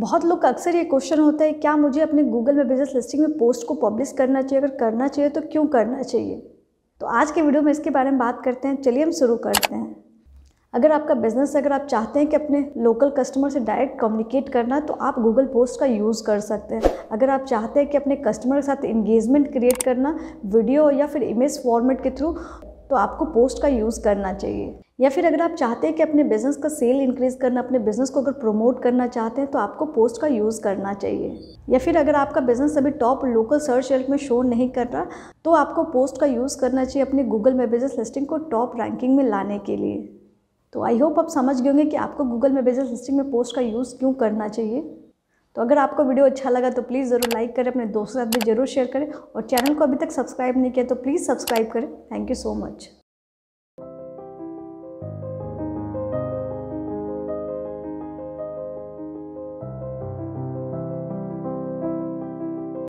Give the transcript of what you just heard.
बहुत लोग का अक्सर ये क्वेश्चन होता है क्या मुझे अपने गूगल में बिजनेस लिस्टिंग में पोस्ट को पब्लिश करना चाहिए अगर करना चाहिए तो क्यों करना चाहिए तो आज के वीडियो में इसके बारे में बात करते हैं चलिए हम शुरू करते हैं अगर आपका बिजनेस अगर आप चाहते हैं कि अपने लोकल कस्टमर से डायरेक्ट कम्युनिकेट करना तो आप गूगल पोस्ट का यूज़ कर सकते हैं अगर आप चाहते हैं कि अपने कस्टमर के साथ इंगेजमेंट क्रिएट करना वीडियो या फिर इमेज फॉर्मेट के थ्रू तो आपको पोस्ट का यूज़ करना चाहिए या फिर अगर आप चाहते हैं कि अपने बिज़नेस का सेल इंक्रीज़ करना अपने बिज़नेस को अगर प्रमोट करना चाहते हैं तो आपको पोस्ट का यूज़ करना चाहिए या फिर अगर आपका बिज़नेस अभी टॉप लोकल सर्च रिजल्ट में शो नहीं कर रहा तो आपको पोस्ट का यूज़ करना चाहिए अपने गूगल में बिज़नेस लिस्टिंग को टॉप रैंकिंग में लाने के लिए तो आई होप आप समझ गए होंगे कि आपको गूगल में बिज़नेस लिस्टिंग में पोस्ट का यूज़ क्यों करना चाहिए तो अगर आपको वीडियो अच्छा लगा तो प्लीज़ ज़रूर लाइक करें अपने दोस्तों के साथ भी ज़रूर शेयर करें और चैनल को अभी तक सब्सक्राइब नहीं किया तो प्लीज़ सब्सक्राइब करें थैंक यू सो मच